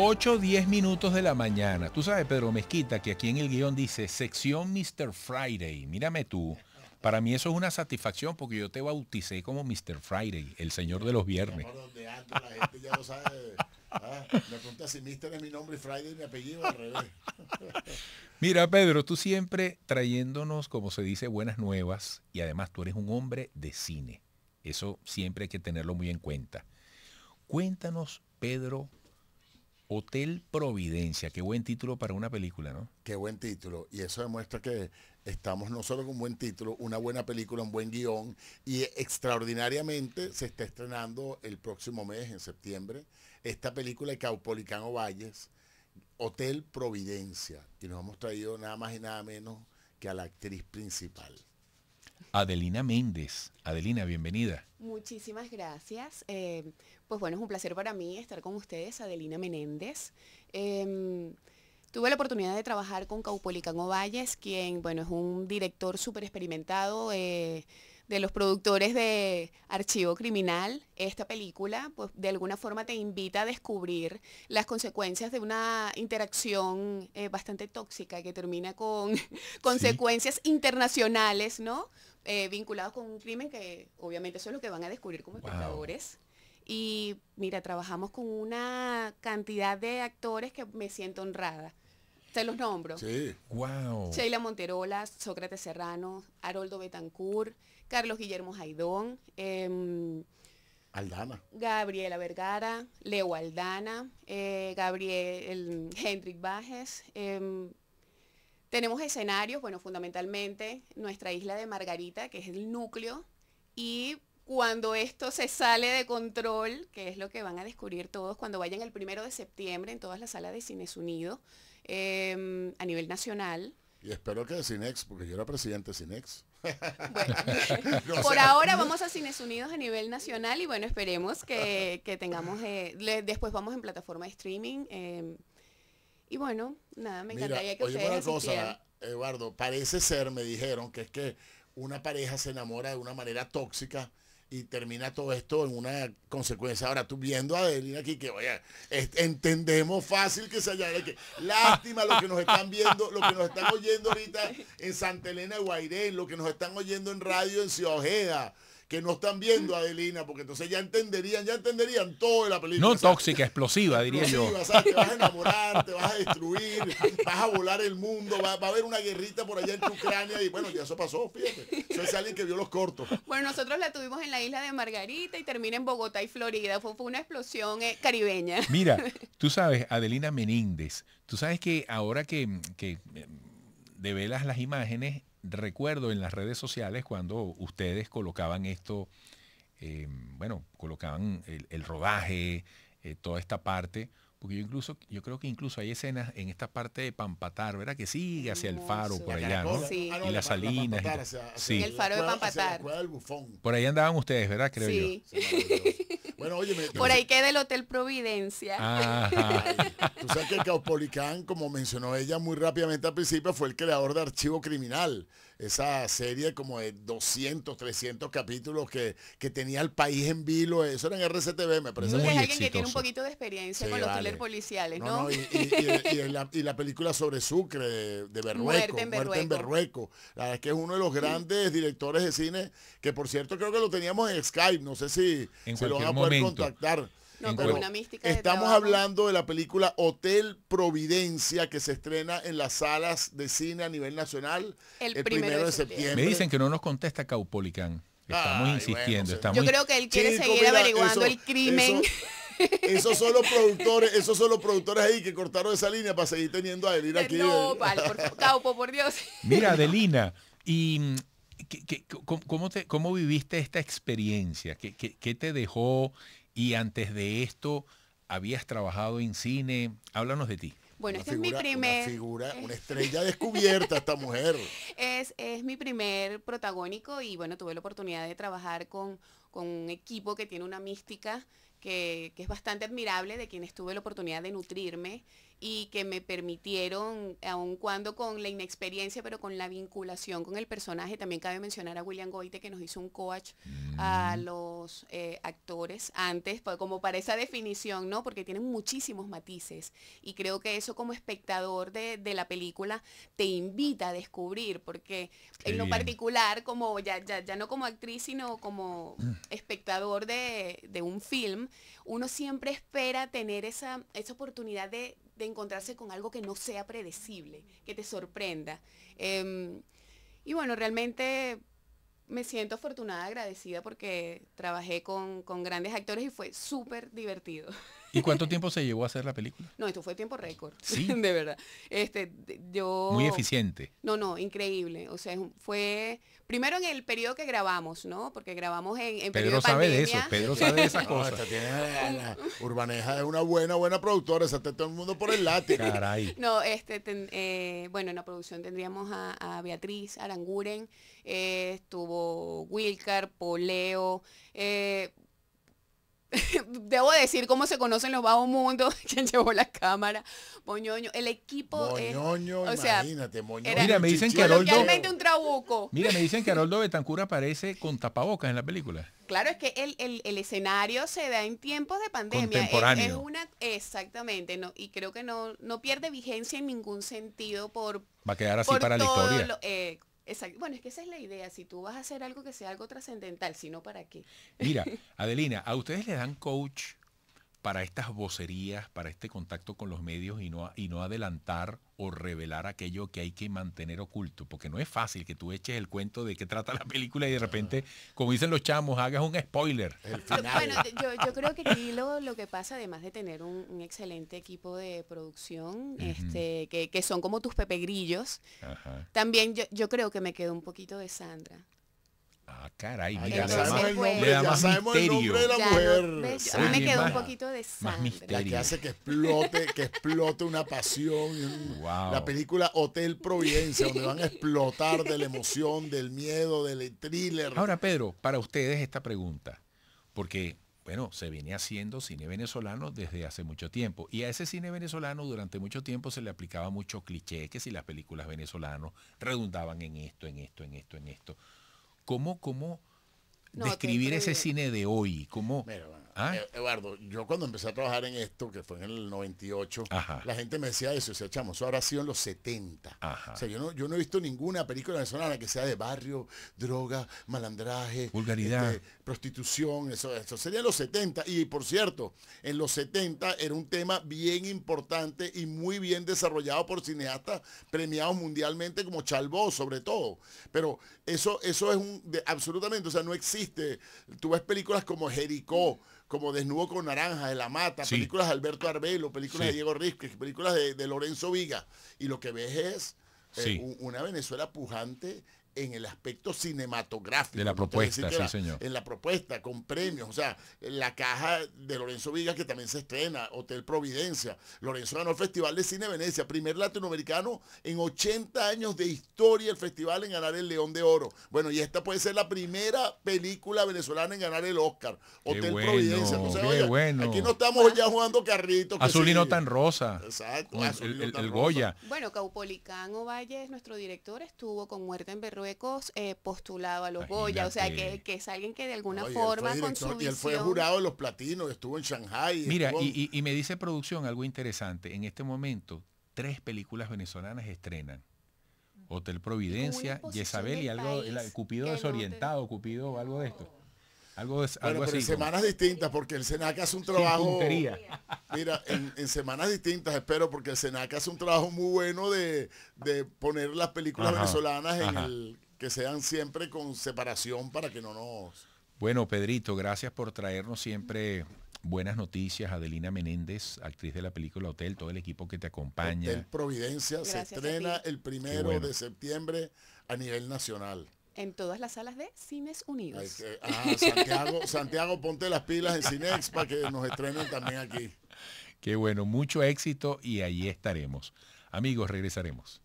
8 10 minutos de la mañana. Tú sabes, Pedro Mezquita, que aquí en el guión dice sección Mr. Friday. Mírame tú. Para mí eso es una satisfacción porque yo te bauticé como Mr. Friday, el señor de los viernes. la gente ya lo sabe. Ah, si Mr. es mi nombre mi apellido al revés. Mira, Pedro, tú siempre trayéndonos, como se dice, buenas nuevas y además tú eres un hombre de cine. Eso siempre hay que tenerlo muy en cuenta. Cuéntanos, Pedro, Hotel Providencia, qué buen título para una película, ¿no? Qué buen título. Y eso demuestra que estamos no solo con un buen título, una buena película, un buen guión. Y extraordinariamente se está estrenando el próximo mes, en septiembre, esta película de Caupolicano Valles, Hotel Providencia. Y nos hemos traído nada más y nada menos que a la actriz principal. Adelina Méndez. Adelina, bienvenida. Muchísimas gracias. Eh, pues bueno, es un placer para mí estar con ustedes, Adelina Menéndez. Em, tuve la oportunidad de trabajar con Caupolicano Valles, quien, bueno, es un director súper experimentado eh, de los productores de Archivo Criminal. Esta película, pues de alguna forma te invita a descubrir las consecuencias de una interacción eh, bastante tóxica que termina con consecuencias internacionales, ¿no? Eh, vinculados con un crimen que obviamente son es lo que van a descubrir como espectadores. Y mira, trabajamos con una cantidad de actores que me siento honrada. Se los nombro. Sí. Wow. Sheila Monterola, Sócrates Serrano, Haroldo Betancourt, Carlos Guillermo Jaidón, em, Aldana. Gabriela Vergara, Leo Aldana, eh, Gabriel Hendrik Bajes. Em, tenemos escenarios, bueno, fundamentalmente nuestra isla de Margarita, que es el núcleo, y cuando esto se sale de control, que es lo que van a descubrir todos cuando vayan el primero de septiembre en todas las salas de Cines Unidos em, a nivel nacional. Y espero que de Cinex, porque yo era presidente de Cinex. por ahora vamos a Cines Unidos a nivel nacional y bueno, esperemos que, tengamos, eh, después vamos en plataforma de streaming. Em, y bueno, nada, me encantaría que ustedes una cosa, Eduardo, parece ser, me dijeron, que es que una pareja se enamora de una manera tóxica y termina todo esto en una consecuencia. Ahora tú viendo a Adelina aquí, que vaya, entendemos fácil que se haya que lástima lo que nos están viendo, lo que nos están oyendo ahorita en Santa Elena de Guairén, lo que nos están oyendo en radio en Ciudad Ojeda que no están viendo a Adelina, porque entonces ya entenderían, ya entenderían todo la película. No tóxica, explosiva, diría yo. Te vas a enamorar, te vas a destruir, vas a volar el mundo, va, a haber una guerrita por allá en Ucrania y bueno, ya eso pasó, fíjate. Soy alguien que vio los cortos. Bueno, nosotros la tuvimos en la isla de Margarita y termina en Bogotá y Florida. Fue, fue una explosión eh, caribeña. Mira, tú sabes, Adelina Meníndez tú sabes que ahora que, que eh, develas las imágenes, recuerdo en las redes sociales cuando ustedes colocaban esto, em, bueno, colocaban el, rodaje, eh, toda esta parte, porque yo incluso, yo creo que incluso hay escenas en esta parte de Pampatar, ¿verdad? Que sigue hacia el faro por allá, ¿no? Ah, y las salinas. La sí. el faro de Pampatar. Por ahí andaban ustedes, ¿verdad? Creo sí. Bueno, oye, por ahí queda el Hotel Providencia. Tú sabes que Caupolicán, como mencionó ella muy rápidamente al principio, fue el creador de Archivo Criminal esa serie como de 200, 300 capítulos que, tenía el país en vilo. Eso era en RCTV, me parece. Muy es alguien que tiene un poquito de experiencia con los policiales, ¿no? y, la, película sobre Sucre, de, Berrueco. Muerte en Berrueco. La verdad que es uno de los grandes directores de cine, que por cierto creo que lo teníamos en Skype. No sé si, se lo van a poder contactar. Estamos hablando de la película Hotel Providencia que se estrena en las salas de cine a nivel nacional el, primero, de septiembre. Me dicen que no nos contesta Caupolicán. Estamos insistiendo. yo creo que él quiere seguir averiguando el crimen. esos son los productores, esos son los productores ahí que cortaron esa línea para seguir teniendo a Adelina eh, aquí. No, por, Caupo, por Dios. Mira, Adelina, y cómo, viviste esta experiencia? ¿Qué, te dejó? Y antes de esto, ¿habías trabajado en cine? Háblanos de ti. Bueno, esta es mi primer... Una figura, una estrella descubierta esta mujer. Es, mi primer protagónico y bueno, tuve la oportunidad de trabajar con, un equipo que tiene una mística que, que, es bastante admirable, de quienes tuve la oportunidad de nutrirme y que me permitieron, aun cuando con la inexperiencia, pero con la vinculación con el personaje, también cabe mencionar a William Goite que nos hizo un coach a mm. los eh, actores antes, pues, como para esa definición, ¿no? Porque tienen muchísimos matices y creo que eso como espectador de, la película te invita a descubrir, porque en lo particular, como ya, ya, no como actriz, sino como mm. espectador de, de un film, uno siempre espera tener esa, esa oportunidad de de encontrarse con algo que no sea predecible, que te sorprenda. Em, y bueno, realmente me siento afortunada, agradecida porque trabajé con, con grandes actores y fue súper divertido. ¿Y cuánto tiempo se llevó a hacer la película? No, esto fue tiempo récord. de verdad. Este, yo. Muy eficiente. No, no, increíble. O sea, fue primero en el periodo que grabamos, ¿no? Porque grabamos en, en Pedro sabe de eso, Pedro sabe de esas cosas. Urbaneja es una buena, buena productora, se está todo el mundo por el látigo. Caray. No, este, eh, bueno, en la producción tendríamos a, Beatriz Aranguren, eh, estuvo Wilcar, Poleo, eh, debo decir cómo se conocen los bajo mundos, quien llevó la cámara, Moñoño, el equipo Moñoño, imagínate, mira, me dicen que Aroldo, un trabuco. Mira, me dicen que Aroldo Betancur aparece con tapabocas en la película. Claro, es que el, escenario se da en tiempos de pandemia. Es, una, exactamente, no, y creo que no, no pierde vigencia en ningún sentido por, Va a quedar así para la historia. Eh, bueno, es que esa es la idea. Si tú vas a hacer algo que sea algo trascendental, si no, ¿para qué? Mira, Adelina, ¿a ustedes le dan coach para estas vocerías, para este contacto con los medios y no, y no adelantar o revelar aquello que hay que mantener oculto, porque no es fácil que tú eches el cuento de qué trata la película y de repente, como dicen los chamos, hagas un spoiler. Bueno, yo, creo que lo, que pasa, además de tener un, excelente equipo de producción, este, que, son como tus pepegrillos, también yo, yo creo que me quedo un poquito de Sandra. Ah, caray, mira, da más, nombre, de la mujer. me quedó un poquito de sangre. La que hace que explote, que explote una pasión. La película Hotel Providencia, donde van a explotar de la emoción, del miedo, del thriller. Ahora, Pedro, para ustedes esta pregunta, porque bueno, se viene haciendo cine venezolano desde hace mucho tiempo. Y a ese cine venezolano durante mucho tiempo se le aplicaba mucho cliché, que si las películas venezolanas redundaban en esto, en esto, en esto, en esto. ¿Cómo, cómo describir ese cine de hoy? como ¿Ah? eh, Eduardo, yo cuando empecé a trabajar en esto, que fue en el 98, la gente me decía eso, o sea, chamo, eso habrá sido en los 70. O sea, yo no, he visto ninguna película venezolana que sea de barrio, droga, malandraje, vulgaridad, este, prostitución, eso, eso sería en los 70. Y por cierto, en los 70 era un tema bien importante y muy bien desarrollado por cineastas premiados mundialmente como Chalbó, sobre todo. Pero eso, eso es un de, absolutamente, o sea, no existe Tú ves películas como Jericó, como Desnudo con Naranja, de La Mata, películas de Alberto Arbelo, películas de Diego Rizquez, películas de, Lorenzo Viga. Y lo que ves es eh, una Venezuela pujante en el aspecto cinematográfico. De la propuesta, sí, señor. En la propuesta, con premios. O sea, la caja de Lorenzo Vigas, que también se estrena, Hotel Providencia. Lorenzo ganó el Festival de Cine Venecia, primer latinoamericano en 80 años de historia el festival en ganar el León de Oro. Bueno, y esta puede ser la primera película venezolana en ganar el Oscar. Hotel Providencia. Aquí no estamos ya jugando carritos. Azul y no tan rosa. Exacto. el, Goya. Bueno, Caupolicán Ovalle, nuestro director, estuvo con Muerte en berro. Eh, postulado a los Goya, o sea, que, es alguien que de alguna forma con su Y él fue jurado de los platinos, estuvo en Shanghai. Mira, y, me dice producción algo interesante, en este momento tres películas venezolanas estrenan. Hotel Providencia, Yesabel y algo, Cupido desorientado, Cupido algo de esto. Algo, bueno, pero en semanas distintas, porque el Senac hace un trabajo. mira, en, semanas distintas, espero, porque el Senac hace un trabajo muy bueno de, de poner las películas venezolanas en el que sean siempre con separación para que no nos. Bueno, Pedrito, gracias por traernos siempre buenas noticias. Adelina Menéndez, actriz de la película Hotel, todo el equipo que te acompaña. Hotel Providencia se estrena el primero de septiembre a nivel nacional. En todas las salas de Cines Unidos. ah, Santiago, Santiago, ponte las pilas en Cinex para que nos estrenen también aquí. Qué bueno, mucho éxito y ahí estaremos. Amigos, regresaremos.